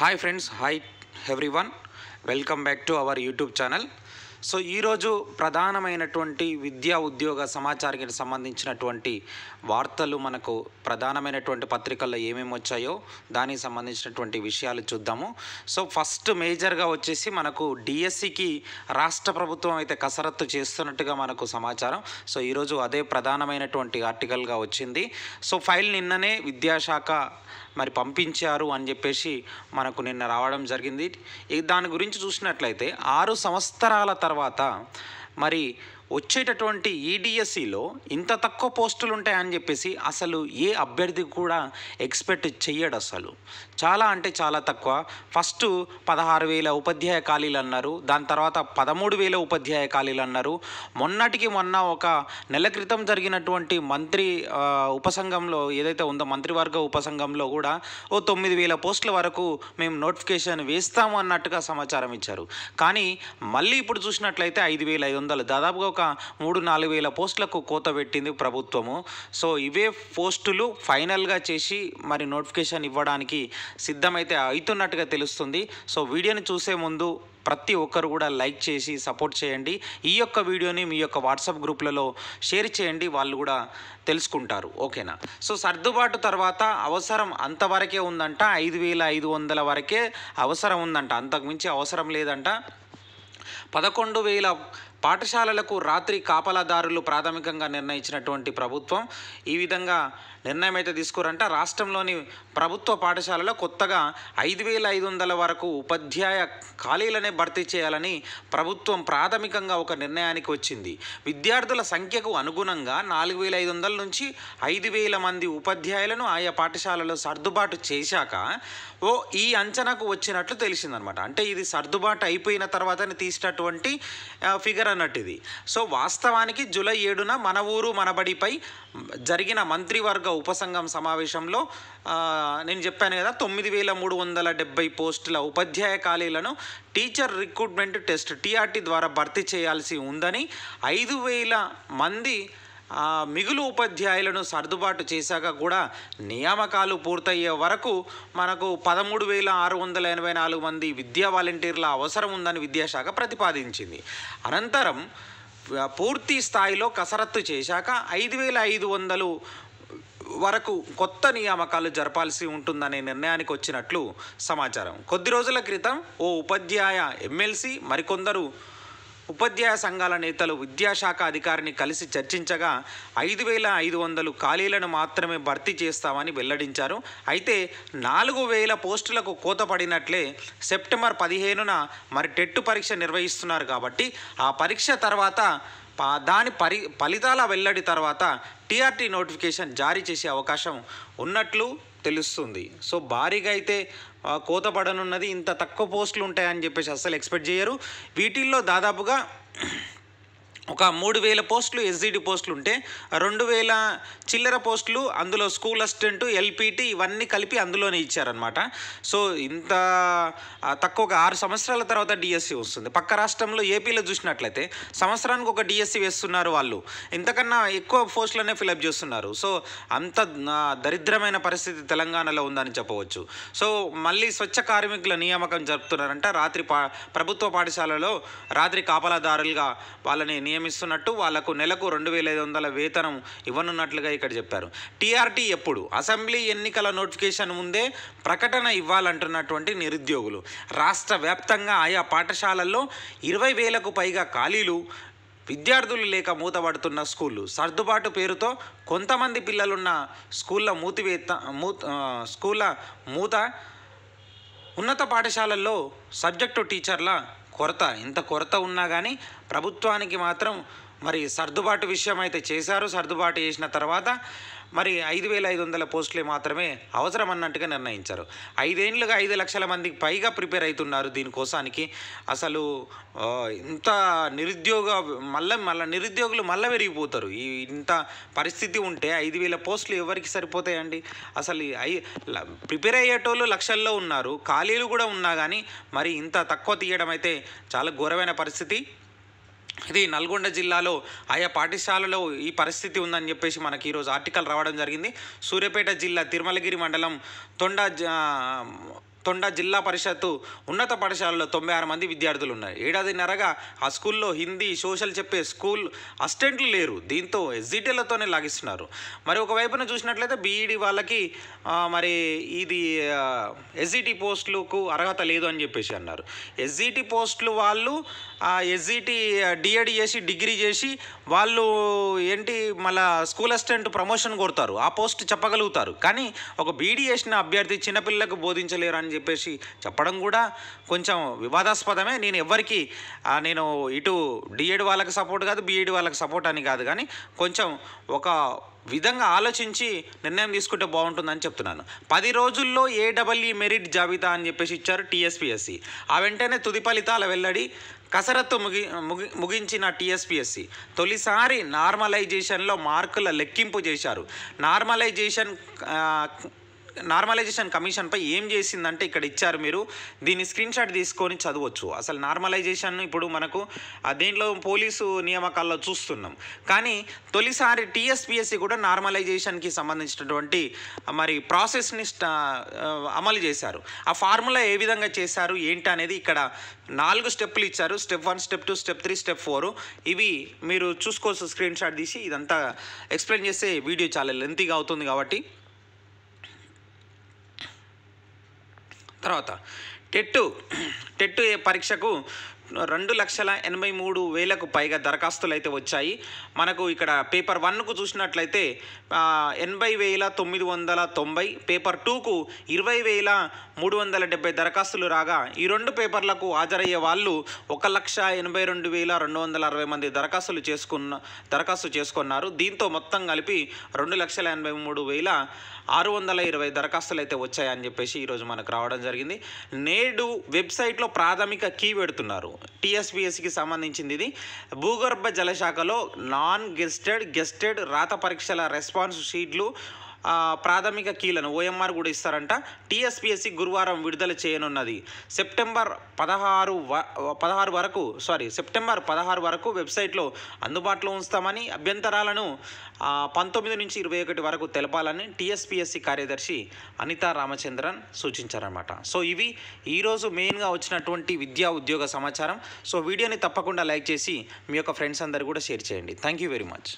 hi friends hi everyone welcome back to our youtube channel so ఈరోజు ప్రధానమైనటువంటి విద్యా ఉద్యోగ సమాచారానికి సంబంధించినటువంటి వార్తలు మనకు ప్రధానమైనటువంటి పత్రికల్లో ఏమేమి వచ్చాయో దానికి సంబంధించినటువంటి విషయాలు చూద్దాము సో ఫస్ట్ మేజర్గా వచ్చేసి మనకు డిఎస్సికి రాష్ట్ర ప్రభుత్వం అయితే కసరత్తు చేస్తున్నట్టుగా మనకు సమాచారం సో ఈరోజు అదే ప్రధానమైనటువంటి ఆర్టికల్గా వచ్చింది సో ఫైల్ నిన్ననే విద్యాశాఖ మరి పంపించారు అని చెప్పేసి మనకు నిన్న రావడం జరిగింది దాని గురించి చూసినట్లయితే ఆరు సంవత్సరాల తర్వాత తర్వాత మరి వచ్చేటటువంటి ఈడిఎస్సిలో e e ఇంత తక్కువ పోస్టులు ఉంటాయని చెప్పేసి అసలు ఏ అభ్యర్థి కూడా ఎక్స్పెక్ట్ చెయ్యడు అసలు చాలా అంటే చాలా తక్కువ ఫస్ట్ పదహారు వేల ఉపాధ్యాయ ఖాళీలు అన్నారు దాని తర్వాత పదమూడు వేల ఉపాధ్యాయ ఖాళీలు అన్నారు మొన్నటికి మొన్న ఒక నెల క్రితం జరిగినటువంటి మంత్రి ఉపసంఘంలో ఏదైతే ఉందో మంత్రివర్గ ఉపసంఘంలో కూడా ఓ తొమ్మిది వేల పోస్టుల వరకు మేము నోటిఫికేషన్ వేస్తాము అన్నట్టుగా సమాచారం ఇచ్చారు కానీ మళ్ళీ ఇప్పుడు చూసినట్లయితే ఐదు వేల ఐదు వందలు దాదాపుగా ఒక మూడు నాలుగు వేల పోస్టులకు కోత పెట్టింది ప్రభుత్వము సో ఇవే పోస్టులు ఫైనల్గా చేసి మరి నోటిఫికేషన్ ఇవ్వడానికి సిద్ధమైతే అవుతున్నట్టుగా తెలుస్తుంది సో వీడియోని చూసే ముందు ప్రతి ఒక్కరు కూడా లైక్ చేసి సపోర్ట్ చేయండి ఈ యొక్క వీడియోని మీ యొక్క వాట్సాప్ గ్రూప్లలో షేర్ చేయండి వాళ్ళు కూడా తెలుసుకుంటారు ఓకేనా సో సర్దుబాటు తర్వాత అవసరం అంతవరకే ఉందంట ఐదు వేల ఐదు వందల వరకే అవసరం ఉందంట అంతకుమించి అవసరం లేదంట పదకొండు వేల పాఠశాలలకు రాత్రి కాపలాదారులు ప్రాథమికంగా నిర్ణయించినటువంటి ప్రభుత్వం ఈ విధంగా నిర్ణయం అయితే తీసుకురంట రాష్ట్రంలోని ప్రభుత్వ పాఠశాలలో కొత్తగా ఐదు వేల ఐదు వందల వరకు ఉపాధ్యాయ ఖాళీలనే భర్తీ చేయాలని ప్రభుత్వం ప్రాథమికంగా ఒక నిర్ణయానికి వచ్చింది విద్యార్థుల సంఖ్యకు అనుగుణంగా నాలుగు వేల ఐదు వందల నుంచి ఐదు వేల మంది ఉపాధ్యాయులను ఆయా పాఠశాలలో సర్దుబాటు చేశాక ఓ ఈ అంచనాకు వచ్చినట్లు తెలిసిందనమాట అంటే ఇది సర్దుబాటు అయిపోయిన తర్వాతనే తీసినటువంటి ఫిగర్ అన్నట్టు ఇది సో వాస్తవానికి జూలై ఏడున మన ఊరు మనబడిపై జరిగిన మంత్రివర్గ ఉపసంఘం సమావేశంలో నేను చెప్పాను కదా తొమ్మిది వేల మూడు వందల డెబ్బై పోస్టుల ఉపాధ్యాయ ఖాళీలను టీచర్ రిక్రూట్మెంట్ టెస్ట్ టీఆర్టీ ద్వారా భర్తీ చేయాల్సి ఉందని ఐదు వేల మంది మిగులు ఉపాధ్యాయులను సర్దుబాటు చేశాక కూడా నియామకాలు పూర్తయ్యే వరకు మనకు పదమూడు వేల ఆరు వందల ఎనభై నాలుగు మంది విద్యా వాలంటీర్ల అవసరం ఉందని విద్యాశాఖ ప్రతిపాదించింది అనంతరం పూర్తి స్థాయిలో కసరత్తు చేశాక ఐదు వేల ఐదు వందలు వరకు కొత్త నియామకాలు జరపాల్సి ఉంటుందనే నిర్ణయానికి వచ్చినట్లు సమాచారం కొద్ది రోజుల క్రితం ఓ ఉపాధ్యాయ ఎమ్మెల్సీ మరికొందరు ఉపాధ్యాయ సంఘాల నేతలు విద్యాశాఖ అధికారిని కలిసి చర్చించగా ఐదు వేల ఐదు వందలు ఖాళీలను మాత్రమే భర్తీ చేస్తామని వెల్లడించారు అయితే నాలుగు వేల పోస్టులకు కోత పడినట్లే సెప్టెంబర్ పదిహేనున మరి టెట్టు పరీక్ష నిర్వహిస్తున్నారు కాబట్టి ఆ పరీక్ష తర్వాత దాని పరి ఫలితాల వెల్లడి తర్వాత టీఆర్టీ నోటిఫికేషన్ జారీ చేసే అవకాశం ఉన్నట్లు తెలుస్తుంది సో భారీగా అయితే కోత పడనున్నది ఇంత తక్కువ పోస్టులు ఉంటాయని చెప్పేసి అస్సలు ఎక్స్పెక్ట్ చేయరు వీటిల్లో దాదాపుగా ఒక మూడు వేల పోస్టులు ఎస్జిడి పోస్టులు ఉంటే రెండు వేల చిల్లర పోస్టులు అందులో స్కూల్ అసిస్టెంట్ ఎల్పిటి ఇవన్నీ కలిపి అందులోనే ఇచ్చారనమాట సో ఇంత తక్కువగా ఆరు సంవత్సరాల తర్వాత డిఎస్సి వస్తుంది పక్క రాష్ట్రంలో ఏపీలో చూసినట్లయితే సంవత్సరానికి ఒక డిఎస్సి వేస్తున్నారు వాళ్ళు ఇంతకన్నా ఎక్కువ పోస్టులనే ఫిలప్ చేస్తున్నారు సో అంత దరిద్రమైన పరిస్థితి తెలంగాణలో ఉందని చెప్పవచ్చు సో మళ్ళీ స్వచ్ఛ కార్మికుల నియామకం జరుపుతున్నారంట రాత్రి పా ప్రభుత్వ పాఠశాలలో రాత్రి కాపలాదారులుగా వాళ్ళని నియమిస్తున్నట్టు వాళ్లకు నెలకు రెండు వేల ఐదు వందల వేతనం ఇవ్వనున్నట్లుగా ఇక్కడ చెప్పారు టీఆర్టీ ఎప్పుడు అసెంబ్లీ ఎన్నికల నోటిఫికేషన్ ముందే ప్రకటన ఇవ్వాలంటున్నటువంటి నిరుద్యోగులు రాష్ట్ర వ్యాప్తంగా ఆయా పాఠశాలల్లో ఇరవై వేలకు పైగా ఖాళీలు విద్యార్థులు లేక మూతబడుతున్న స్కూళ్ళు సర్దుబాటు పేరుతో కొంతమంది పిల్లలున్న స్కూళ్ళ మూతివేత మూ స్కూళ్ళ మూత ఉన్నత పాఠశాలల్లో సబ్జెక్టు టీచర్ల కొరత ఇంత కొరత ఉన్నా కానీ ప్రభుత్వానికి మాత్రం మరి సర్దుబాటు విషయం అయితే చేశారు సర్దుబాటు చేసిన తర్వాత మరి ఐదు వేల ఐదు వందల పోస్టులే మాత్రమే అవసరం అన్నట్టుగా నిర్ణయించారు ఐదేండ్లుగా ఐదు లక్షల మందికి పైగా ప్రిపేర్ అవుతున్నారు దీనికోసానికి అసలు ఇంత నిరుద్యోగ మళ్ళీ మళ్ళీ నిరుద్యోగులు మళ్ళీ పెరిగిపోతారు ఈ ఇంత పరిస్థితి ఉంటే ఐదు వేల పోస్టులు ఎవరికి సరిపోతాయండి అసలు ఐ ప్రిపేర్ అయ్యేటోళ్ళు లక్షల్లో ఉన్నారు ఖాళీలు కూడా ఉన్నా కానీ మరి ఇంత తక్కువ తీయడం అయితే చాలా ఘోరమైన పరిస్థితి ఇది నల్గొండ జిల్లాలో ఆయా పాఠశాలలో ఈ పరిస్థితి ఉందని చెప్పేసి మనకి ఈరోజు ఆర్టికల్ రావడం జరిగింది సూర్యాపేట జిల్లా తిరుమలగిరి మండలం తొండ తొండ జిల్లా పరిషత్తు ఉన్నత పాఠశాలలో తొంభై ఆరు మంది విద్యార్థులు ఉన్నారు ఏడాదిన్నరగా ఆ స్కూల్లో హిందీ సోషల్ చెప్పే స్కూల్ అసిస్టెంట్లు లేరు దీంతో ఎస్జిటీలతోనే లాగిస్తున్నారు మరి ఒకవైపున చూసినట్లయితే బీఈడి వాళ్ళకి మరి ఇది ఎస్జిటి పోస్టులకు అర్హత లేదు అని చెప్పేసి అన్నారు ఎస్జిటి పోస్టులు వాళ్ళు ఎస్జిటి డిఎడ్ చేసి డిగ్రీ చేసి వాళ్ళు ఏంటి మళ్ళా స్కూల్ అసిస్టెంట్ ప్రమోషన్ కొడతారు ఆ పోస్ట్ చెప్పగలుగుతారు కానీ ఒక బీఈడి చేసిన అభ్యర్థి చిన్నపిల్లలకు బోధించలేరు అని చెప్పేసి చెప్పడం కూడా కొంచెం వివాదాస్పదమే నేను ఎవరికి నేను ఇటు డిఏడ్ వాళ్ళకి సపోర్ట్ కాదు బీఎడ్ వాళ్ళకి సపోర్ట్ అని కాదు కానీ కొంచెం ఒక విధంగా ఆలోచించి నిర్ణయం తీసుకుంటే బాగుంటుందని చెప్తున్నాను పది రోజుల్లో ఏడబ్ల్ఈ మెరిట్ జాబితా అని చెప్పేసి ఇచ్చారు టీఎస్పిఎస్సి ఆ వెంటనే తుది ఫలితాల వెల్లడి కసరత్తు ముగి ముగి ముగించిన టీఎస్పిఎస్సి తొలిసారి నార్మలైజేషన్లో మార్కుల లెక్కింపు చేశారు నార్మలైజేషన్ నార్మలైజేషన్ కమిషన్పై ఏం చేసిందంటే ఇక్కడ ఇచ్చారు మీరు దీన్ని స్క్రీన్ షాట్ తీసుకొని చదవచ్చు అసలు నార్మలైజేషన్ ఇప్పుడు మనకు దీంట్లో పోలీసు నియామకాల్లో చూస్తున్నాం కానీ తొలిసారి టీఎస్పిఎస్సి కూడా నార్మలైజేషన్కి సంబంధించినటువంటి మరి ప్రాసెస్ని అమలు చేశారు ఆ ఫార్ములా ఏ విధంగా చేశారు ఏంటి అనేది ఇక్కడ నాలుగు స్టెప్లు ఇచ్చారు step one step two step three step four ఇవి మీరు చూసుకోవచ్చు స్క్రీన్ షాట్ తీసి ఇదంతా ఎక్స్ప్లెయిన్ చేస్తే వీడియో చాలా లెంతీగా అవుతుంది కాబట్టి తర్వాత టెట్టు టెట్టు పరీక్షకు రెండు లక్షల ఎనభై మూడు వేలకు పైగా దరఖాస్తులు అయితే వచ్చాయి మనకు ఇక్కడ పేపర్ వన్కు చూసినట్లయితే ఎనభై వేల తొమ్మిది వందల తొంభై పేపర్ టూకు ఇరవై వేల మూడు వందల డెబ్బై దరఖాస్తులు రాగా ఈ రెండు పేపర్లకు హాజరయ్యే వాళ్ళు ఒక లక్ష ఎనభై రెండు వేల రెండు వందల అరవై మంది దరఖాస్తులు చేసుకున్న దరఖాస్తు చేసుకున్నారు దీంతో మొత్తం కలిపి రెండు లక్షల ఎనభై మూడు వేల ఆరు వందల ఇరవై దరఖాస్తులు అయితే వచ్చాయని చెప్పేసి ఈరోజు మనకు రావడం జరిగింది నేడు వెబ్సైట్లో ప్రాథమిక కీ పెడుతున్నారు టీఎస్పిఎస్సికి సంబంధించింది ఇది భూగర్భ జలశాఖలో నాన్ గెస్టెడ్ గెస్టెడ్ రాత పరీక్షల రెస్పాన్స్ షీట్లు ప్రాథమిక కీలను ఓఎంఆర్ కూడా ఇస్తారంట టిఎస్పిఎస్సి గురువారం విడుదల చేయనున్నది సెప్టెంబర్ పదహారు పదహారు వరకు సారీ సెప్టెంబర్ పదహారు వరకు వెబ్సైట్లో అందుబాటులో ఉంచుతామని అభ్యంతరాలను పంతొమ్మిది నుంచి ఇరవై ఒకటి వరకు తెలపాలని టీఎస్పీఎస్సీ కార్యదర్శి అనితా రామచంద్రన్ సూచించారన్నమాట సో ఇవి ఈరోజు మెయిన్గా వచ్చినటువంటి విద్యా ఉద్యోగ సమాచారం సో వీడియోని తప్పకుండా లైక్ చేసి మీ యొక్క ఫ్రెండ్స్ అందరు కూడా షేర్ చేయండి థ్యాంక్ యూ వెరీ మచ్